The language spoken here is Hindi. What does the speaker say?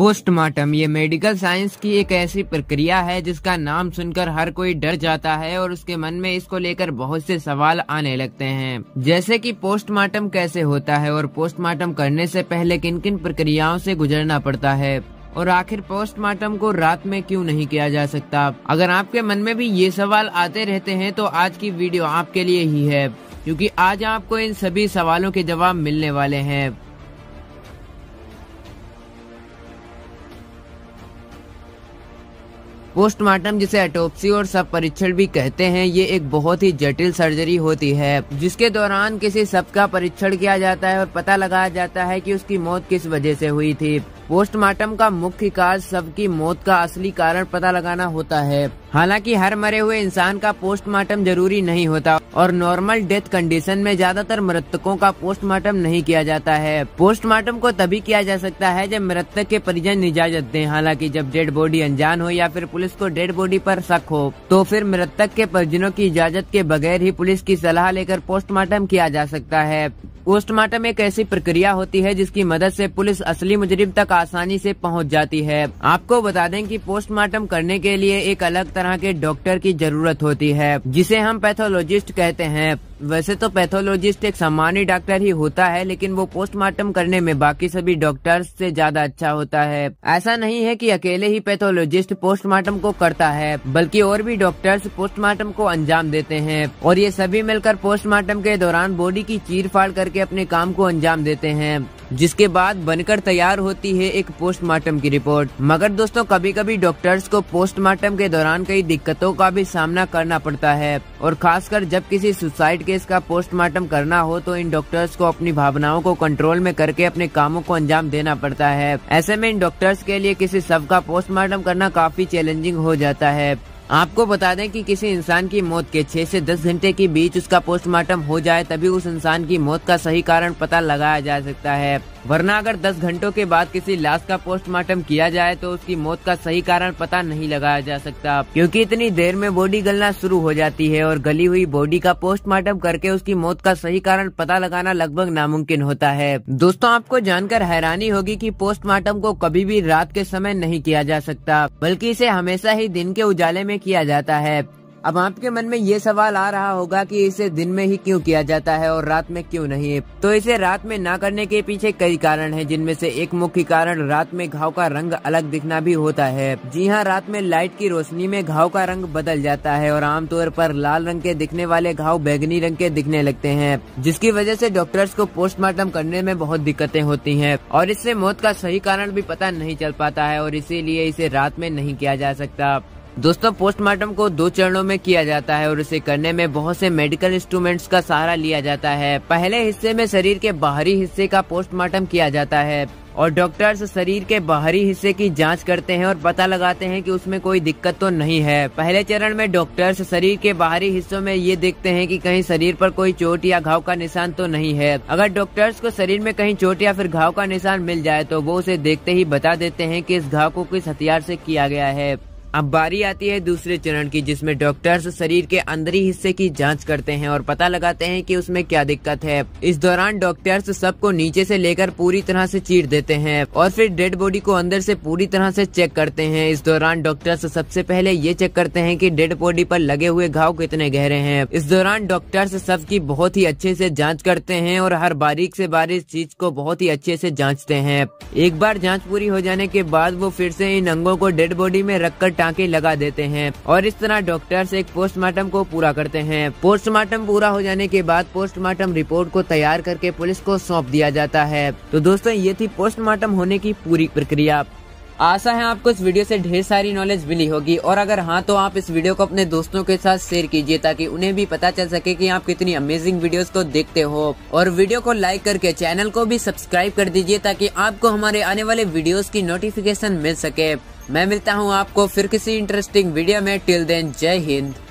पोस्टमार्टम ये मेडिकल साइंस की एक ऐसी प्रक्रिया है जिसका नाम सुनकर हर कोई डर जाता है और उसके मन में इसको लेकर बहुत से सवाल आने लगते हैं जैसे कि पोस्टमार्टम कैसे होता है और पोस्टमार्टम करने से पहले किन किन प्रक्रियाओं से गुजरना पड़ता है और आखिर पोस्टमार्टम को रात में क्यों नहीं किया जा सकता अगर आपके मन में भी ये सवाल आते रहते हैं तो आज की वीडियो आपके लिए ही है क्योंकि आज आपको इन सभी सवालों के जवाब मिलने वाले हैं पोस्टमार्टम जिसे एटोप्सी और सब परीक्षण भी कहते हैं ये एक बहुत ही जटिल सर्जरी होती है जिसके दौरान किसी सब का परीक्षण किया जाता है और पता लगाया जाता है कि उसकी मौत किस वजह से हुई थी पोस्टमार्टम का मुख्य कार्य सब की मौत का असली कारण पता लगाना होता है हालांकि हर मरे हुए इंसान का पोस्टमार्टम जरूरी नहीं होता और नॉर्मल डेथ कंडीशन में ज्यादातर मृतकों का पोस्टमार्टम नहीं किया जाता है पोस्टमार्टम को तभी किया जा सकता है जब मृतक के परिजन इजाजत दें हालांकि जब डेड बॉडी अनजान हो या फिर पुलिस को डेड बॉडी पर शक हो तो फिर मृतक के परिजनों की इजाजत के बगैर ही पुलिस की सलाह लेकर पोस्टमार्टम किया जा सकता है पोस्टमार्टम एक ऐसी प्रक्रिया होती है जिसकी मदद से पुलिस असली मुजरिम तक आसानी से पहुंच जाती है आपको बता दें कि पोस्टमार्टम करने के लिए एक अलग तरह के डॉक्टर की जरूरत होती है जिसे हम पैथोलॉजिस्ट कहते हैं वैसे तो पैथोलॉजिस्ट एक सामान्य डॉक्टर ही होता है लेकिन वो पोस्टमार्टम करने में बाकी सभी डॉक्टर्स से ज्यादा अच्छा होता है ऐसा नहीं है कि अकेले ही पैथोलॉजिस्ट पोस्टमार्टम को करता है बल्कि और भी डॉक्टर्स पोस्टमार्टम को अंजाम देते हैं और ये सभी मिलकर पोस्टमार्टम के दौरान बॉडी की चीर फाड़ करके अपने काम को अंजाम देते हैं जिसके बाद बनकर तैयार होती है एक पोस्टमार्टम की रिपोर्ट मगर दोस्तों कभी कभी डॉक्टर्स को पोस्टमार्टम के दौरान कई दिक्कतों का भी सामना करना पड़ता है और खासकर जब किसी सुसाइड केस का पोस्टमार्टम करना हो तो इन डॉक्टर्स को अपनी भावनाओं को कंट्रोल में करके अपने कामों को अंजाम देना पड़ता है ऐसे में इन डॉक्टर्स के लिए किसी सब का पोस्टमार्टम करना काफी चैलेंजिंग हो जाता है आपको बता दें कि किसी इंसान की मौत के 6 से 10 घंटे के बीच उसका पोस्टमार्टम हो जाए तभी उस इंसान की मौत का सही कारण पता लगाया जा सकता है वरना अगर 10 घंटों के बाद किसी लाश का पोस्टमार्टम किया जाए तो उसकी मौत का सही कारण पता नहीं लगाया जा सकता क्योंकि इतनी देर में बॉडी गलना शुरू हो जाती है और गली हुई बॉडी का पोस्टमार्टम करके उसकी मौत का सही कारण पता लगाना लगभग नामुमकिन होता है दोस्तों आपको जानकर हैरानी होगी की पोस्टमार्टम को कभी भी रात के समय नहीं किया जा सकता बल्कि इसे हमेशा ही दिन के उजाले में किया जाता है अब आपके मन में ये सवाल आ रहा होगा कि इसे दिन में ही क्यों किया जाता है और रात में क्यों नहीं तो इसे रात में ना करने के पीछे कई कारण हैं जिनमें से एक मुख्य कारण रात में घाव का रंग अलग दिखना भी होता है जी हाँ रात में लाइट की रोशनी में घाव का रंग बदल जाता है और आमतौर पर लाल रंग के दिखने वाले घाव बैगनी रंग के दिखने लगते हैं जिसकी वजह से डॉक्टर्स को पोस्टमार्टम करने में बहुत दिक्कतें होती है और इससे मौत का सही कारण भी पता नहीं चल पाता है और इसीलिए इसे रात में नहीं किया जा सकता दोस्तों पोस्टमार्टम को दो चरणों में किया जाता है और इसे करने में बहुत से मेडिकल इंस्ट्रूमेंट्स का सहारा लिया जाता है पहले हिस्से में शरीर के बाहरी हिस्से का पोस्टमार्टम किया जाता है और डॉक्टर्स शरीर के बाहरी हिस्से की जांच करते हैं और पता लगाते हैं कि उसमें कोई दिक्कत तो नहीं है पहले चरण में डॉक्टर्स शरीर के बाहरी हिस्सों में ये देखते हैं कि कहीं शरीर पर कोई चोट या घाव का निशान तो नहीं है अगर डॉक्टर्स को शरीर में कहीं चोट या फिर घाव का निशान मिल जाए तो वो उसे देखते ही बता देते हैं कि इस घाव को किस हथियार से किया गया है अब बारी आती है दूसरे चरण की जिसमें डॉक्टर्स शरीर के अंदरी हिस्से की जांच करते हैं और पता लगाते हैं कि उसमें क्या दिक्कत है इस दौरान डॉक्टर्स सबको नीचे से लेकर पूरी तरह से चीर देते हैं और फिर डेड बॉडी को अंदर से पूरी तरह से चेक करते हैं इस दौरान डॉक्टर्स सबसे पहले ये चेक करते हैं की डेड बॉडी पर लगे हुए घाव कितने गहरे हैं इस दौरान डॉक्टर्स सब की बहुत ही अच्छे से जाँच करते हैं और हर बारीक ऐसी बारीक चीज को बहुत ही अच्छे से जाँचते हैं एक बार जाँच पूरी हो जाने के बाद वो फिर से इन अंगों को डेड बॉडी में रखकर टांके लगा देते हैं और इस तरह डॉक्टर्स एक पोस्टमार्टम को पूरा करते हैं पोस्टमार्टम पूरा हो जाने के बाद पोस्टमार्टम रिपोर्ट को तैयार करके पुलिस को सौंप दिया जाता है तो दोस्तों ये थी पोस्टमार्टम होने की पूरी प्रक्रिया आशा है आपको इस वीडियो से ढेर सारी नॉलेज मिली होगी और अगर हाँ तो आप इस वीडियो को अपने दोस्तों के साथ शेयर कीजिए ताकि उन्हें भी पता चल सके कि आप कितनी अमेजिंग वीडियोस को देखते हो और वीडियो को लाइक करके चैनल को भी सब्सक्राइब कर दीजिए ताकि आपको हमारे आने वाले वीडियोस की नोटिफिकेशन मिल सके मैं मिलता हूँ आपको फिर किसी इंटरेस्टिंग वीडियो में टिल देन जय हिंद